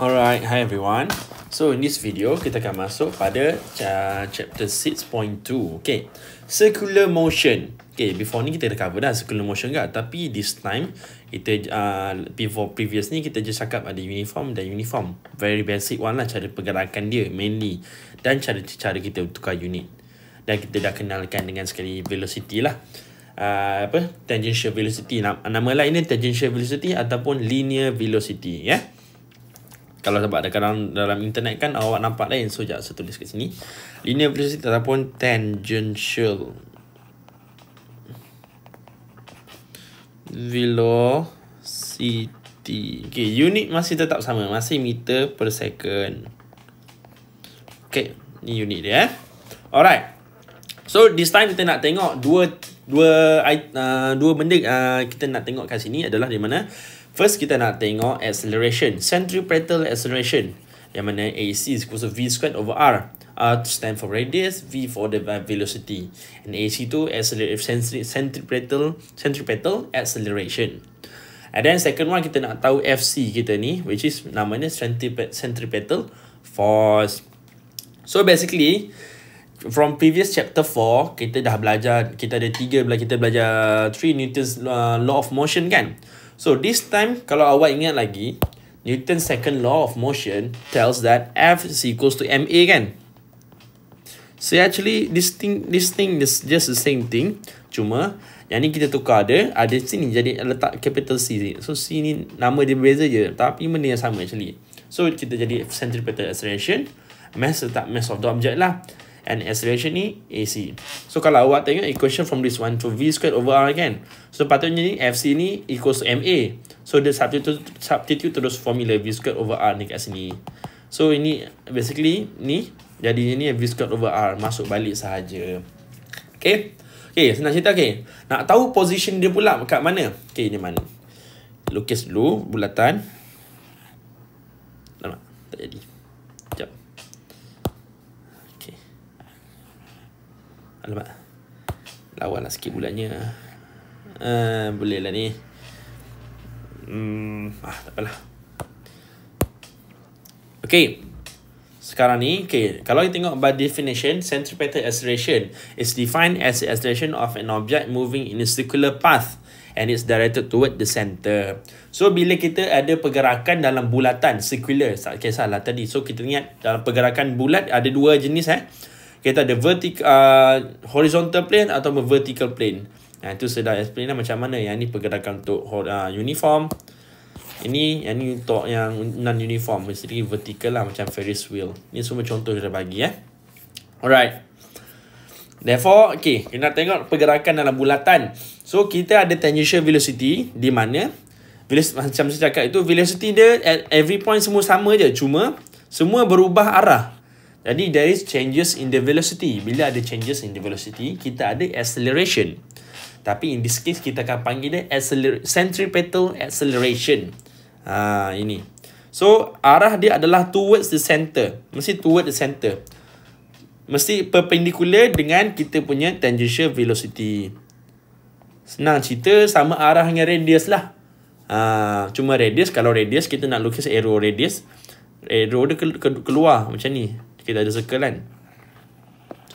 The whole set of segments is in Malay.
Alright, hi everyone. So in this video, kita akan masuk pada uh, chapter 6.2. Okay, circular motion. Okay, before ni kita dah cover dah circular motion kan? Tapi this time, kita uh, before previous ni kita just cakap ada uniform dan uniform. Very basic one lah cara pergerakan dia mainly. Dan cara-cara kita tukar unit. Dan kita dah kenalkan dengan sekali velocity lah. Uh, apa? Tangential velocity. Nama lain ni tangential velocity ataupun linear velocity. Ya. Yeah? Kalau sebab dalam dalam internet kan awak nampak lain So sekejap saya tulis kat sini Linear velocity ataupun tangential Velocity Okay unit masih tetap sama Masih meter per second Okay ni unit dia eh Alright So this time kita nak tengok dua dua uh, dua benda uh, kita nak tengok kat sini adalah di mana First kita nak tengok acceleration, centripetal acceleration yang mana AC is equal to V squared over R. R to stand for radius, V for the velocity. And AC to centripetal, centripetal acceleration. And then second one kita nak tahu FC kita ni which is namanya centripetal force. So basically from previous chapter 4 kita dah belajar kita ada tiga bila kita belajar 3 Newton's uh, law of motion kan. So this time kalau awak ingat lagi, Newton's second law of motion tells that F is equals to ma kan? So actually this thing this thing is just the same thing, cuma yang ni kita tukar dia, ada sini jadi letak capital C sini. So C ni nama dia berbeza je, tapi benda yang sama actually. So kita jadi centripetal acceleration, mass letak mass of the object lah and acceleration ni AC. So kalau awak tengok equation from this one to V squared over R again. So patutnya ni FC ni equals to MA. So the substitute, substitute terus formula V squared over R ni kat sini. So ini basically ni jadi ni V squared over R masuk balik sahaja. Okay. Okay senang cerita okay. Nak tahu position dia pula kat mana. Okay ni mana. Lukis dulu bulatan. Nampak? Tak jadi. Alamak Lawan lah sikit bulannya uh, ah, Boleh lah ni hmm, ah, Tak apalah Okay sekarang ni, okay, kalau kita tengok by definition, centripetal acceleration is defined as the acceleration of an object moving in a circular path and it's directed toward the center. So, bila kita ada pergerakan dalam bulatan, circular, tak kisahlah tadi. So, kita ingat dalam pergerakan bulat, ada dua jenis. Eh? kita ada vertical uh, horizontal plane atau vertical plane. Nah, itu sudah explain lah macam mana yang ini pergerakan untuk uh, uniform. Ini yang ni untuk yang non uniform mesti vertical lah macam Ferris wheel. Ini semua contoh kita bagi eh. Alright. Therefore, okay, kita nak tengok pergerakan dalam bulatan. So, kita ada tangential velocity di mana velocity, macam saya cakap itu velocity dia at every point semua sama je. Cuma semua berubah arah jadi there is changes in the velocity. Bila ada changes in the velocity, kita ada acceleration. Tapi in this case kita akan panggil dia acceler- centripetal acceleration. Ha ini. So arah dia adalah towards the center. Mesti towards the center. Mesti perpendicular dengan kita punya tangential velocity. Senang cerita sama arah dengan radius lah. Ha, cuma radius kalau radius kita nak lukis arrow radius. Arrow dia keluar macam ni kita ada circle kan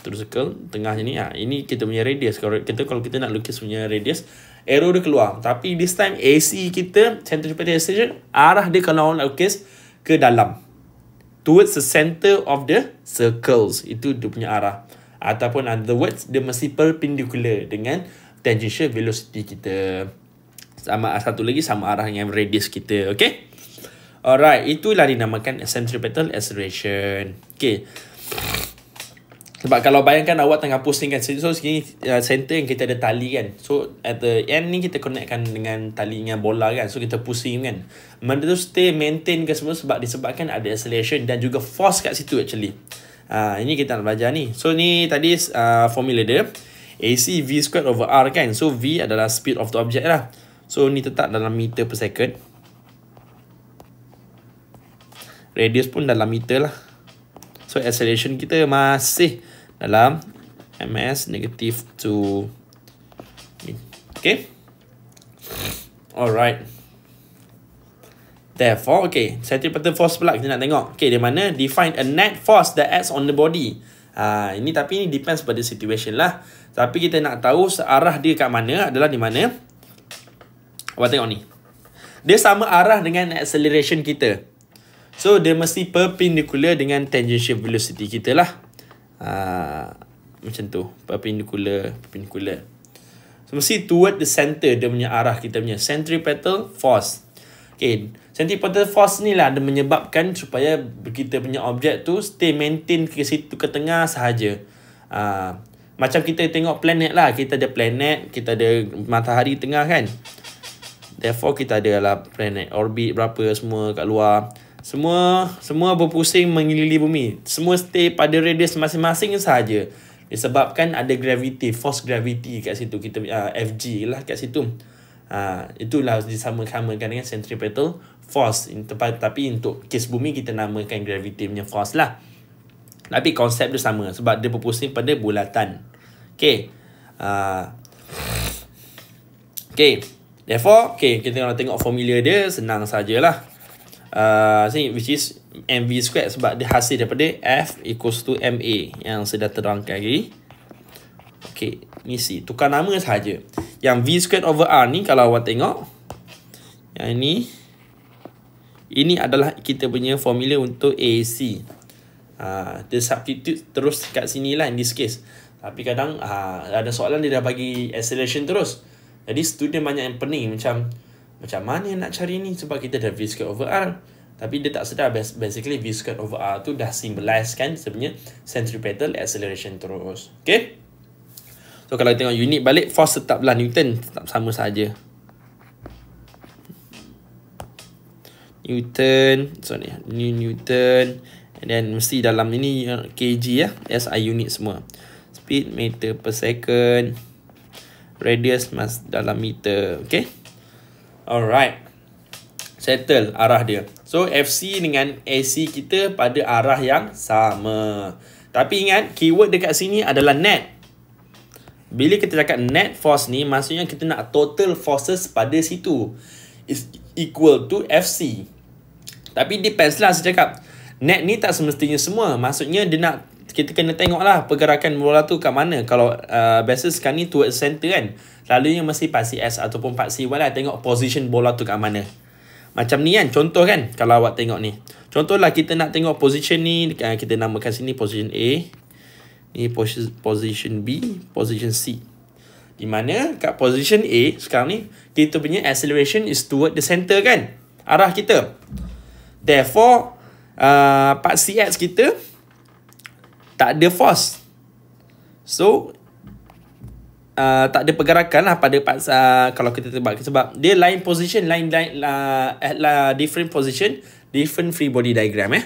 terus circle tengahnya ni ah ini kita punya radius kalau kita kalau kita nak lukis punya radius arrow dia keluar tapi this time AC kita center of station arah dia kalau nak lukis ke dalam towards the center of the circles itu dia punya arah ataupun in other words dia mesti perpendicular dengan tangential velocity kita sama satu lagi sama arah yang radius kita okay? Alright, itulah dinamakan centripetal acceleration. Okay. Sebab kalau bayangkan awak tengah pusing kan. So, sini uh, center yang kita ada tali kan. So, at the end ni kita connectkan dengan tali dengan bola kan. So, kita pusing kan. Benda tu stay maintain ke semua sebab disebabkan ada acceleration dan juga force kat situ actually. Uh, ini kita nak belajar ni. So, ni tadi uh, formula dia. AC V squared over R kan. So, V adalah speed of the object lah. So, ni tetap dalam meter per second radius pun dalam meter lah. So acceleration kita masih dalam ms negative 2. Okay. Alright. Therefore, okay. Setting pattern force pula kita nak tengok. Okay, di mana? Define a net force that acts on the body. Ha, ini tapi ini depends pada situation lah. Tapi kita nak tahu searah dia kat mana adalah di mana. Awak tengok ni. Dia sama arah dengan acceleration kita. So dia mesti perpendicular dengan tangential velocity kita lah. Ha, macam tu. Perpendicular, perpendicular. So mesti toward the center dia punya arah kita punya. Centripetal force. Okay. Centripetal force ni lah dia menyebabkan supaya kita punya objek tu stay maintain ke situ ke tengah sahaja. Ha, macam kita tengok planet lah. Kita ada planet, kita ada matahari tengah kan. Therefore kita ada lah planet orbit berapa semua kat luar. Semua semua berpusing mengelilingi bumi. Semua stay pada radius masing-masing saja Disebabkan ada gravity, force gravity kat situ. kita uh, ah, FG lah kat situ. Uh, itulah disamakan dengan centripetal force. Tapi untuk kes bumi kita namakan gravity punya force lah. Tapi konsep dia sama sebab dia berpusing pada bulatan. Okay. Uh, ah. okay. Therefore, okay, kita nak tengok formula dia senang sajalah. Ah, uh, which is mv squared sebab dia hasil daripada f equals to ma yang sudah terangkan lagi. Okay, ni si tukar nama saja. Yang v squared over r ni kalau awak tengok. Yang ni. Ini adalah kita punya formula untuk AC. Uh, ah, dia substitute terus kat sini lah in this case. Tapi kadang uh, ada soalan dia dah bagi acceleration terus. Jadi student banyak yang pening macam... Macam mana nak cari ni Sebab kita dah V squared over R Tapi dia tak sedar Basically V squared over R tu Dah symbolize kan Sebenarnya Centripetal acceleration terus Okay So kalau kita tengok unit balik Force tetaplah Newton Tetap sama saja. Newton Sorry New Newton And then mesti dalam ini uh, KG ya SI unit semua Speed meter per second Radius mas dalam meter Okay Alright. Settle arah dia. So, FC dengan AC kita pada arah yang sama. Tapi ingat, keyword dekat sini adalah net. Bila kita cakap net force ni, maksudnya kita nak total forces pada situ. is equal to FC. Tapi depends lah saya cakap. Net ni tak semestinya semua. Maksudnya dia nak kita kena tengoklah pergerakan bola tu kat mana. Kalau uh, biasa sekarang ni towards center kan. lalu yang mesti pasi S ataupun pasi Y lah. Tengok position bola tu kat mana. Macam ni kan. Contoh kan kalau awak tengok ni. Contohlah kita nak tengok position ni. Uh, kita namakan sini position A. Ni position B. Position C. Di mana kat position A sekarang ni. Kita punya acceleration is toward the center kan. Arah kita. Therefore. Uh, part CX kita tak ada force. So uh, tak ada pergerakan lah pada parts uh, kalau kita tebak sebab dia lain position lain line lah uh, uh, different position different free body diagram eh.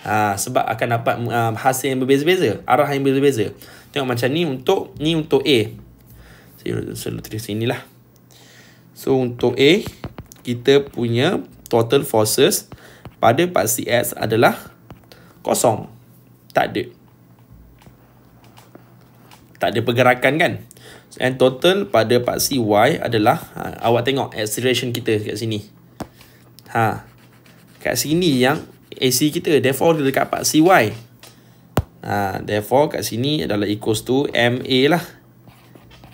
Uh, sebab akan dapat uh, hasil yang berbeza-beza, arah yang berbeza-beza. Tengok macam ni untuk ni untuk A. Saya so, selalu tulis sini lah. So untuk A kita punya total forces pada part CS adalah kosong. Tak ada tak ada pergerakan kan and total pada paksi y adalah ha, awak tengok acceleration kita kat sini ha kat sini yang ac kita therefore dekat paksi y ha therefore kat sini adalah equals to ma lah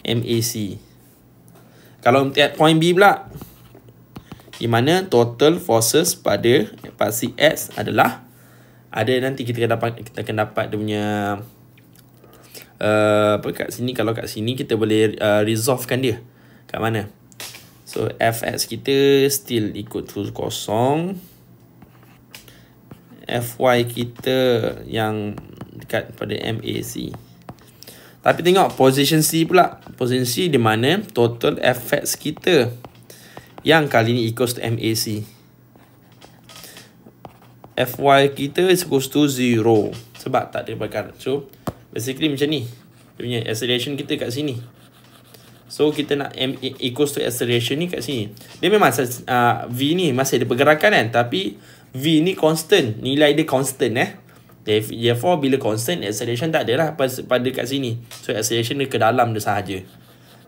mac kalau at point b pula di mana total forces pada paksi x adalah ada nanti kita akan dapat kita akan dapat dia punya Eh, apa kat sini kalau kat sini kita boleh uh, kan dia kat mana so fx kita still ikut terus kosong fy kita yang dekat pada mac tapi tengok position C pula. Position C di mana total fx kita yang kali ni equals to MAC. FY kita is equals to 0. Sebab tak ada perkara. So, Basically macam ni Dia punya acceleration kita kat sini So kita nak m equals to acceleration ni kat sini Dia memang uh, V ni masih ada pergerakan kan Tapi V ni constant Nilai dia constant eh Therefore bila constant acceleration tak ada lah Pada kat sini So acceleration dia ke dalam dia sahaja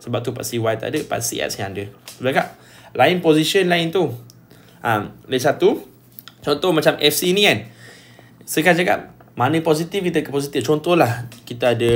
Sebab tu pasti Y tak ada Pasti X yang ada Sebab kat Lain position lain tu Ha, um, Lain satu Contoh macam FC ni kan Sekarang cakap mana positif kita ke positif Contohlah Kita ada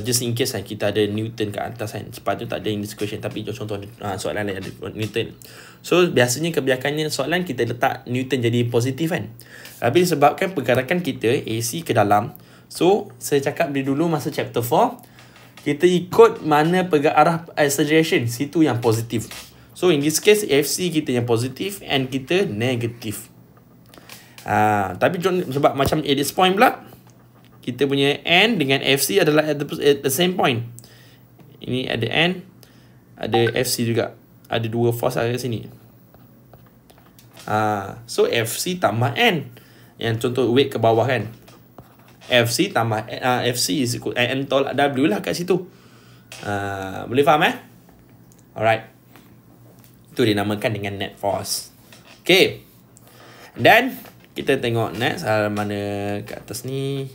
Just in case lah Kita ada Newton kat atas kan Sebab tu tak ada in this question Tapi contoh uh, Soalan lain ada Newton So biasanya kebiakannya Soalan kita letak Newton jadi positif kan Tapi sebabkan pergerakan kita AC ke dalam So Saya cakap dari dulu Masa chapter 4 Kita ikut Mana pergerak arah Acceleration eh, Situ yang positif So in this case FC kita yang positif And kita negatif Ha, tapi sebab macam at this point pula, kita punya N dengan FC adalah at the, at the same point. Ini ada N, ada FC juga. Ada dua force ada sini. Ha, so FC tambah N. Yang contoh weight ke bawah kan. FC tambah N, uh, ah, FC is equal eh, N tolak W lah kat situ. Ha, boleh faham eh? Alright. Itu dinamakan dengan net force. Okay. Dan kita tengok next hal mana kat atas ni.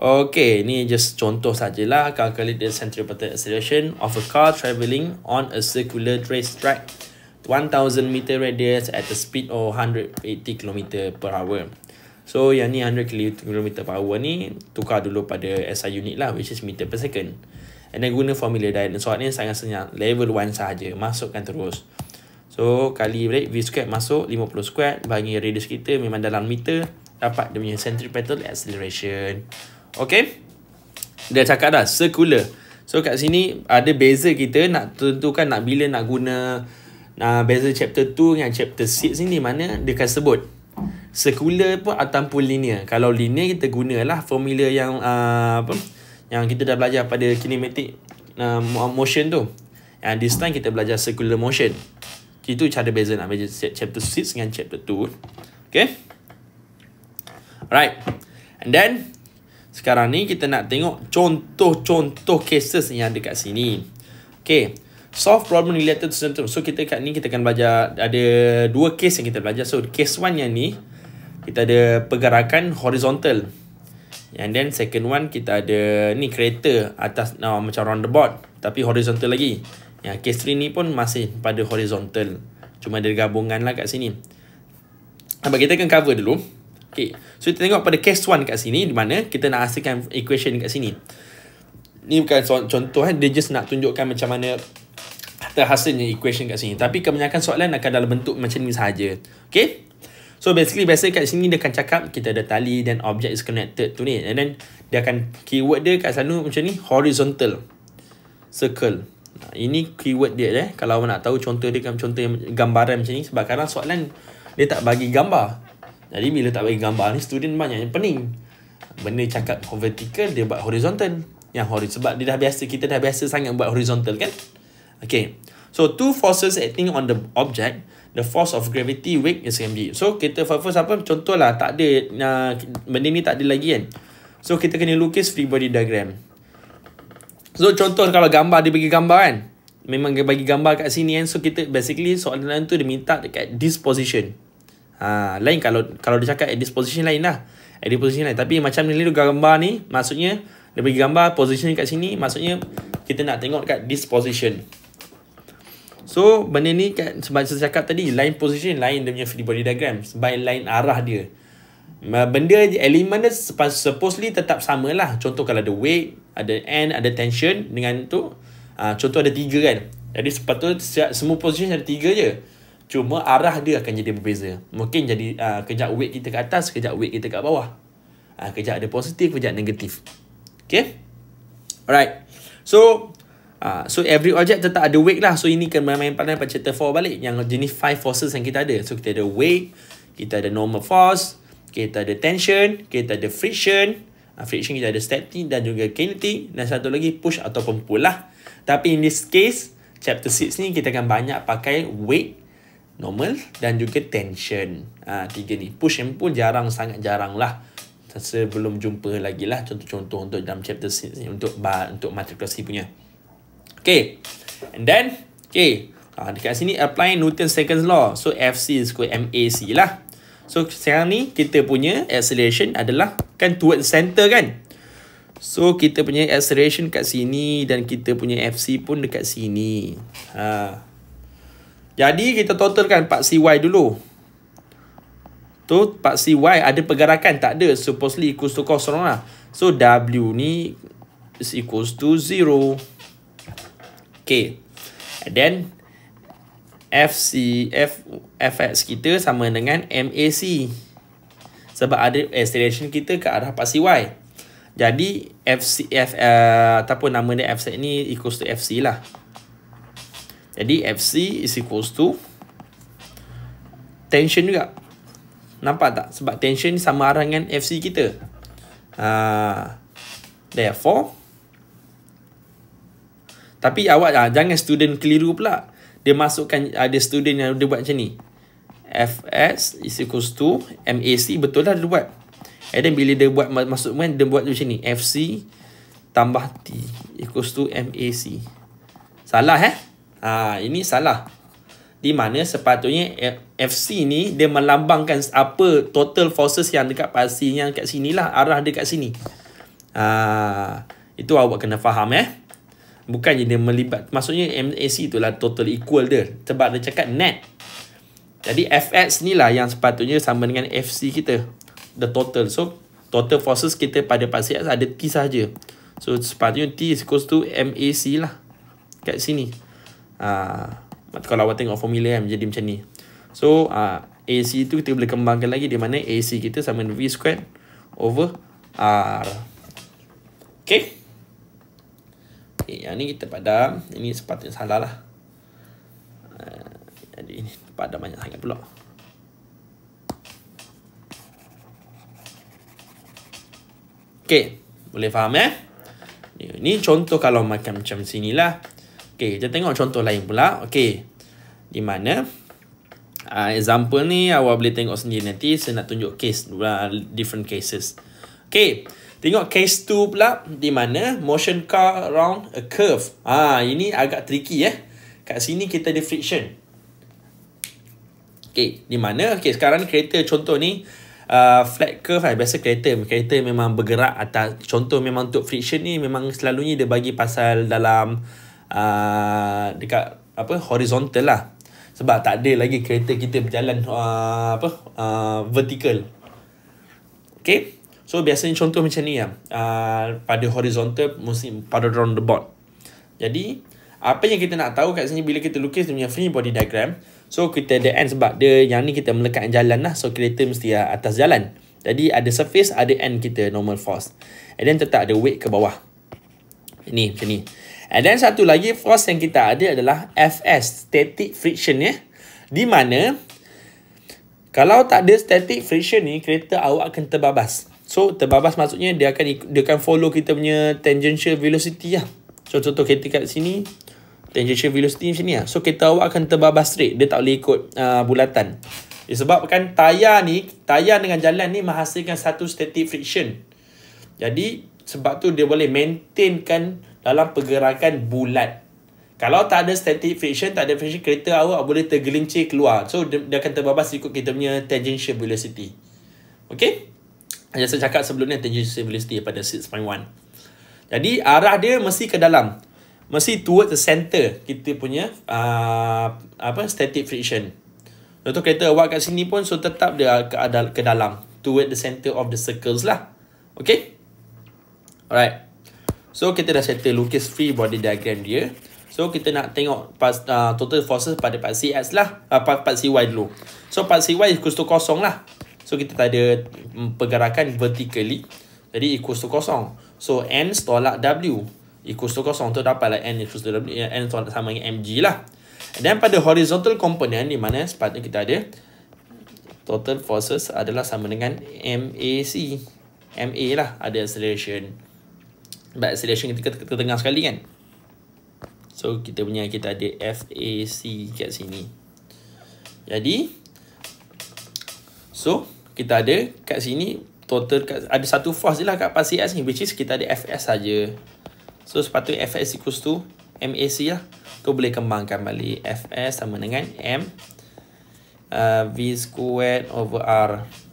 Okay, ni just contoh sajalah. Calculate the centripetal acceleration of a car travelling on a circular trace track. 1000 meter radius at the speed of 180 km per hour. So, yang ni 100 km per hour ni, tukar dulu pada SI unit lah, which is meter per second. And then guna formula diet. Soalan ni sangat senyap. Level 1 sahaja. Masukkan terus. So kali break V squared masuk 50 squared Bagi radius kita memang dalam meter Dapat dia punya centripetal acceleration Okay Dia cakap dah circular So kat sini ada beza kita nak tentukan nak bila nak guna uh, Beza chapter 2 dengan chapter 6 ni mana dia akan sebut Circular pun ataupun linear Kalau linear kita gunalah formula yang uh, apa Yang kita dah belajar pada kinematik uh, motion tu And this time kita belajar circular motion itu cara beza nak beza chapter 6 dengan chapter 2. Okay. Alright. And then, sekarang ni kita nak tengok contoh-contoh cases yang dekat sini. Okay. Solve problem related to symptom. So, kita kat ni kita akan belajar ada dua case yang kita belajar. So, case one yang ni, kita ada pergerakan horizontal. And then, second one, kita ada ni kereta atas no, macam roundabout. Tapi horizontal lagi. Ya, kes 3 ni pun masih pada horizontal. Cuma ada gabungan lah kat sini. Apa kita akan cover dulu. Okay. So, kita tengok pada case 1 kat sini. Di mana kita nak hasilkan equation kat sini. Ni bukan so contoh. Eh. Dia just nak tunjukkan macam mana terhasilnya equation kat sini. Tapi kebanyakan soalan akan dalam bentuk macam ni sahaja. Okay. So, basically, biasa kat sini dia akan cakap kita ada tali dan object is connected tu ni. And then, dia akan keyword dia kat sana macam ni. Horizontal. Circle. Ini keyword dia eh. Kalau awak nak tahu contoh dia contoh yang gambaran macam ni sebab kadang soalan dia tak bagi gambar. Jadi bila tak bagi gambar ni student banyak yang pening. Benda cakap vertical dia buat horizontal. Yang horizontal sebab dia dah biasa kita dah biasa sangat buat horizontal kan? Okay. So two forces acting on the object The force of gravity weight is mg So kita first, first apa Contohlah tak ada uh, Benda ni tak ada lagi kan So kita kena lukis free body diagram So contoh kalau gambar dia bagi gambar kan. Memang dia bagi gambar kat sini kan. So kita basically soalan tu dia minta dekat this Ha, lain kalau kalau dia cakap at this lain lah. At this lain. Tapi macam ni tu gambar ni. Maksudnya dia bagi gambar position kat sini. Maksudnya kita nak tengok dekat disposition. So benda ni kat, sebab saya cakap tadi. Line position lain dia punya body diagram. by line arah dia benda elemen dia supposedly tetap sama lah. Contoh kalau ada weight, ada end, ada tension dengan tu. Ah, contoh ada tiga kan. Jadi sepatutnya semua position ada tiga je. Cuma arah dia akan jadi berbeza. Mungkin jadi uh, kejap weight kita ke atas, kejap weight kita ke bawah. Uh, kejap ada positif, kejap negatif. Okay? Alright. So, uh, so every object tetap ada weight lah. So, ini kan main-main pandai pada chapter 4 balik. Yang jenis five forces yang kita ada. So, kita ada weight, kita ada normal force, kita ada tension, kita ada friction, uh, friction kita ada static dan juga kinetic dan satu lagi push atau pull lah. Tapi in this case, chapter 6 ni kita akan banyak pakai weight, normal dan juga tension. Ah tiga ni, push and pull jarang sangat jarang lah. Saya belum jumpa lagi lah contoh-contoh untuk dalam chapter 6 ni untuk untuk matriculasi punya. Okay, and then, okay, uh, dekat sini apply Newton's second law. So, Fc is equal MAC lah. So sekarang ni kita punya acceleration adalah kan towards center kan. So kita punya acceleration kat sini dan kita punya FC pun dekat sini. Ha. Jadi kita totalkan part CY dulu. Tu so, part CY ada pergerakan tak ada supposedly equals to cos lah. So W ni is equals to zero Okay. And then FC F, FX kita sama dengan MAC sebab ada acceleration kita ke arah pasti Y. Jadi FC F uh, ataupun nama dia FC ni equals to FC lah. Jadi FC is equals to tension juga. Nampak tak? Sebab tension sama arah dengan FC kita. Uh, therefore tapi awak ah, jangan student keliru pula dia masukkan ada ah, student yang dia buat macam ni. Fs is equals to MAC betul lah dia buat. And then bila dia buat masuk main dia buat macam ni. Fc tambah T equals to MAC. Salah eh? Ha, ini salah. Di mana sepatutnya Fc ni dia melambangkan apa total forces yang dekat pasti yang sini lah arah dekat sini. Ha, itu awak kena faham eh. Bukan je dia melibat Maksudnya MAC itulah total equal dia Sebab dia cakap net Jadi FX ni lah yang sepatutnya sama dengan FC kita The total So total forces kita pada pasti ada T saja. So sepatutnya T is equals to MAC lah Kat sini uh, Kalau awak tengok formula kan jadi macam ni So uh, ah, AC tu kita boleh kembangkan lagi Di mana AC kita sama dengan V squared Over R Okay Okey, yang ni kita padam. Ini sepatutnya salah lah. Ah, jadi ini padam banyak sangat pula. Okey, boleh faham eh? Ini, contoh kalau macam macam sini lah. Okey, kita tengok contoh lain pula. Okey, di mana? Uh, example ni awak boleh tengok sendiri nanti. Saya nak tunjuk case, uh, different cases. Okay. Tengok case 2 pula di mana motion car round a curve. Ha ini agak tricky eh. Kat sini kita ada friction. Okay, di mana? Okay, sekarang ni kereta contoh ni uh, flat curve lah. Biasa kereta, kereta memang bergerak atas. Contoh memang untuk friction ni memang selalunya dia bagi pasal dalam uh, dekat apa horizontal lah. Sebab tak ada lagi kereta kita berjalan uh, apa uh, vertical. Okay, So biasanya contoh macam ni ya, Uh, pada horizontal mesti pada round the board. Jadi apa yang kita nak tahu kat sini bila kita lukis dia punya free body diagram. So kita ada end sebab dia yang ni kita melekat jalan lah. So kereta mesti lah atas jalan. Jadi ada surface, ada end kita normal force. And then tetap ada weight ke bawah. Ini macam ni. And then satu lagi force yang kita ada adalah FS. Static friction ya. Di mana kalau tak ada static friction ni kereta awak akan terbabas. So terbabas maksudnya dia akan dia akan follow kita punya tangential velocity lah. So contoh kereta kat sini tangential velocity macam ni lah. So kereta awak akan terbabas straight. Dia tak boleh ikut uh, bulatan. Disebabkan tayar ni, tayar dengan jalan ni menghasilkan satu static friction. Jadi sebab tu dia boleh maintainkan dalam pergerakan bulat. Kalau tak ada static friction, tak ada friction, kereta awak boleh tergelincir keluar. So, dia, dia akan terbabas ikut kita punya tangential velocity. Okay? Yang saya cakap sebelum ni tangential velocity pada 6.1. Jadi arah dia mesti ke dalam. Mesti towards the center kita punya uh, apa static friction. Contoh kereta awak kat sini pun so tetap dia ke, ke dalam. Towards the center of the circles lah. Okay? Alright. So kita dah settle Lucas free body diagram dia. So kita nak tengok pas, uh, total forces pada part CX lah. Uh, part, part CY dulu. So part CY kustu kosong lah. So kita tak ada mm, pergerakan vertically. Jadi equals to kosong. So N tolak W. Equals to kosong tu dapatlah N equals to W. N tolak sama dengan MG lah. Dan pada horizontal component di mana sepatutnya kita ada total forces adalah sama dengan MAC. MA lah ada acceleration. Sebab acceleration kita ke, tengah sekali kan. So kita punya kita ada FAC kat sini. Jadi So kita ada kat sini total kat, ada satu force je lah kat pasir as ni which is kita ada FS saja. So sepatutnya FS equals to MAC lah. Tu boleh kembangkan balik FS sama dengan M uh, V squared over R.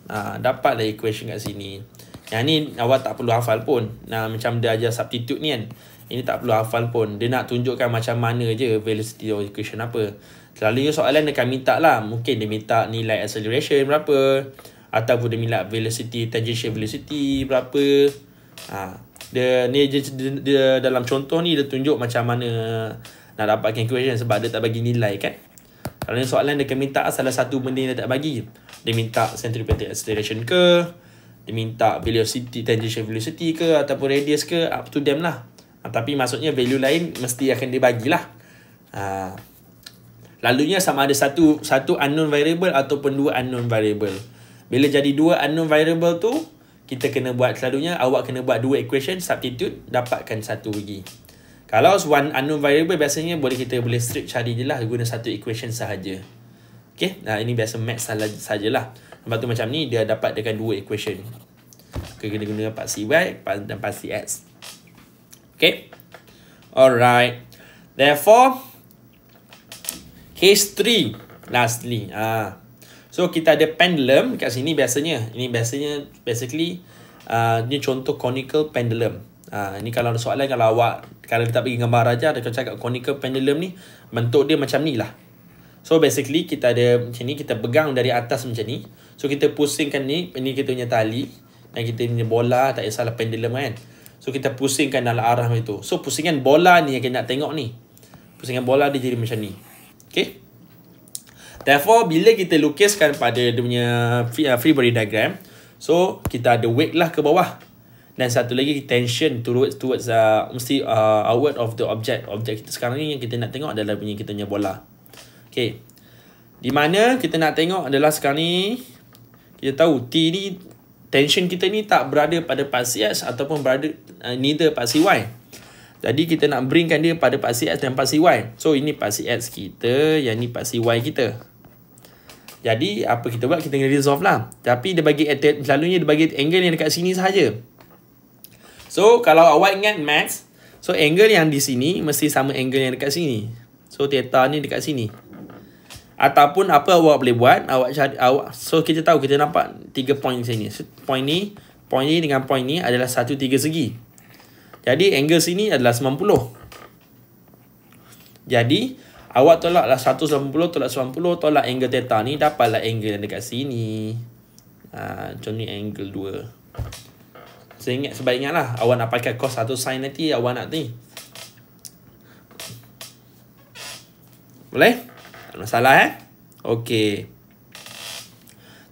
Ha, dapat lah equation kat sini. Yang ni awak tak perlu hafal pun. Nah, macam dia ajar substitute ni kan. Ini tak perlu hafal pun. Dia nak tunjukkan macam mana je velocity of equation apa. Selalunya soalan dia akan minta lah. Mungkin dia minta nilai acceleration Berapa atau dia minat velocity tangential velocity berapa ha. dia ni dia, dia, dia, dalam contoh ni dia tunjuk macam mana nak dapatkan equation sebab dia tak bagi nilai kan kalau ni soalan dia akan minta salah satu benda yang dia tak bagi dia minta centripetal acceleration ke dia minta velocity tangential velocity ke ataupun radius ke up to them lah ha. tapi maksudnya value lain mesti akan dia bagilah ha. lalunya sama ada satu satu unknown variable ataupun dua unknown variable bila jadi dua unknown variable tu, kita kena buat selalunya, awak kena buat dua equation, substitute, dapatkan satu lagi. Kalau one unknown variable, biasanya boleh kita boleh strip cari je lah, guna satu equation sahaja. Okay, nah, ini biasa salah sahajalah. Lepas tu macam ni, dia dapat dengan dua equation. Okay, kita guna part CY dan part CX. Okay. Alright. Therefore, case 3, lastly. Ah. So kita ada pendulum kat sini biasanya. Ini biasanya basically uh, ni contoh conical pendulum. Uh, ini kalau ada soalan kalau awak kalau kita pergi gambar aja ada cakap conical pendulum ni bentuk dia macam ni lah. So basically kita ada macam ni kita pegang dari atas macam ni. So kita pusingkan ni ini kita punya tali dan kita punya bola tak kisahlah pendulum kan. So kita pusingkan dalam arah itu. So pusingan bola ni yang kita nak tengok ni. Pusingan bola dia jadi macam ni. Okay. Therefore, bila kita lukiskan pada dia punya free, uh, free body diagram, so kita ada weight lah ke bawah. Dan satu lagi tension towards towards uh, mesti uh, outward of the object. Objek kita sekarang ni yang kita nak tengok adalah punya kita punya bola. Okay. Di mana kita nak tengok adalah sekarang ni kita tahu T ni tension kita ni tak berada pada paksi X ataupun berada uh, neither paksi Y. Jadi kita nak bringkan dia pada paksi X dan paksi Y. So ini paksi X kita, yang ni paksi Y kita. Jadi apa kita buat kita kena resolve lah. Tapi dia bagi selalunya dia bagi angle yang dekat sini saja. So kalau awak ingat max, so angle yang di sini mesti sama angle yang dekat sini. So theta ni dekat sini. Ataupun apa awak boleh buat, awak cari, awak so kita tahu kita nampak tiga point sini. So, point ni, point ni dengan point ni adalah satu tiga segi. Jadi angle sini adalah 90. Jadi Awak tolak lah 180 tolak 90 tolak angle theta ni dapatlah angle yang dekat sini. Ha, contoh ni angle 2. Saya ingat sebab ingat lah awak nak pakai cos 1 sin nanti awak nak ni. Boleh? Tak masalah eh? Okay.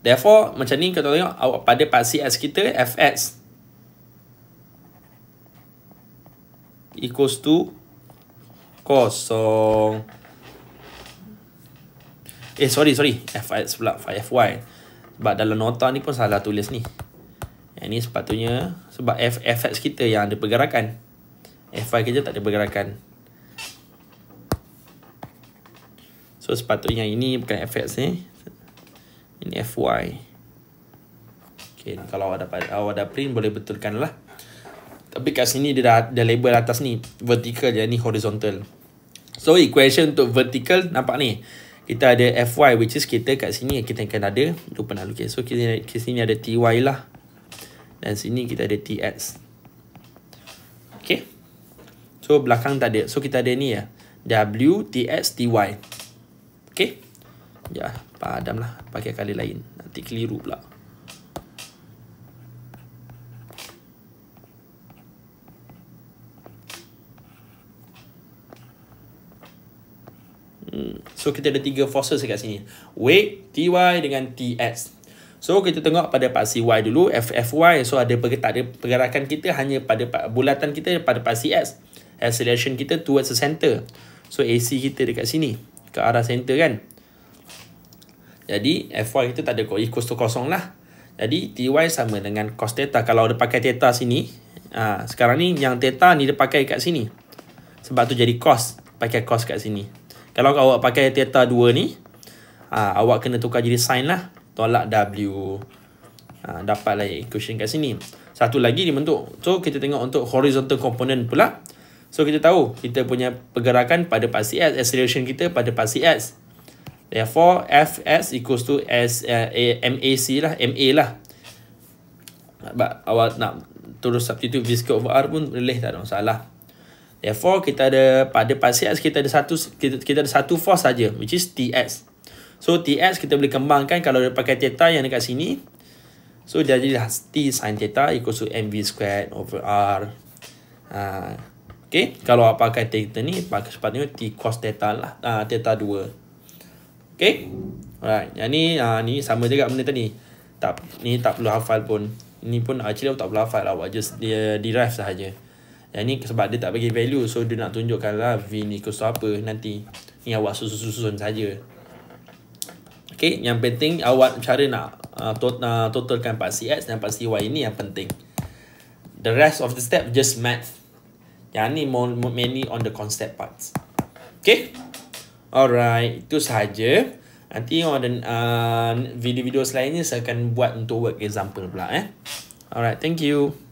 Therefore, macam ni kita tengok awak pada paksi S kita, Fx. Equals to kosong. Eh sorry sorry FIS pula FY Sebab dalam nota ni pun salah tulis ni Yang ni sepatutnya Sebab F FX kita yang ada pergerakan FY kerja tak ada pergerakan So sepatutnya ini bukan FX ni Ini FY Okay kalau awak dapat Awak ada print boleh betulkan lah Tapi kat sini dia dah, dah label atas ni Vertical je ni horizontal So equation untuk vertical nampak ni kita ada fy which is kita kat sini kita akan ada lupa nak lukis so kita kat sini ada ty lah dan sini kita ada tx okey so belakang tak ada so kita ada ni ya w tx ty okey ya lah, pakai kali lain nanti keliru pula So kita ada tiga forces dekat sini. Weight, TY dengan TS. So kita tengok pada paksi Y dulu, FFY. So ada tak ada pergerakan kita hanya pada bulatan kita pada paksi X. Acceleration kita towards the center. So AC kita dekat sini. Ke arah center kan. Jadi FY kita tak ada equals to kosong lah. Jadi TY sama dengan cos theta. Kalau dia pakai theta sini. Ha, sekarang ni yang theta ni dia pakai kat sini. Sebab tu jadi cos. Pakai cos kat sini. Kalau awak pakai Theta 2 ni ha, Awak kena tukar jadi sine lah Tolak W ha, ah, Dapatlah equation kat sini Satu lagi dibentuk So kita tengok untuk horizontal component pula So kita tahu kita punya pergerakan pada pasti X Acceleration kita pada pasti s. Therefore f s equals to S, uh, c lah m a lah But awak nak terus substitute V squared over R pun boleh tak ada masalah Therefore kita ada pada pasir X kita ada satu kita, kita ada satu force saja which is TX. So TX kita boleh kembangkan kalau dia pakai theta yang dekat sini. So dia jadi T sin theta equals to mv squared over r. Uh, okay. Kalau apa pakai theta ni pakai sepatutnya T cos theta lah. Uh, theta 2. Okay. Alright. Yang ni, uh, ni sama juga benda tadi. Tak, ni tak perlu hafal pun. Ni pun actually aku tak perlu hafal lah. Just dia derive sahaja. Yang ni sebab dia tak bagi value So dia nak tunjukkan lah V ni kos apa Nanti Ni awak susun-susun saja. Okay Yang penting Awak cara nak uh, tot, uh, Totalkan part CX Dan part CY ni yang penting The rest of the step Just math Yang ni more, more mainly On the concept parts Okay Alright Itu saja. Nanti on the uh, Video-video selainnya Saya akan buat Untuk work example pula eh Alright Thank you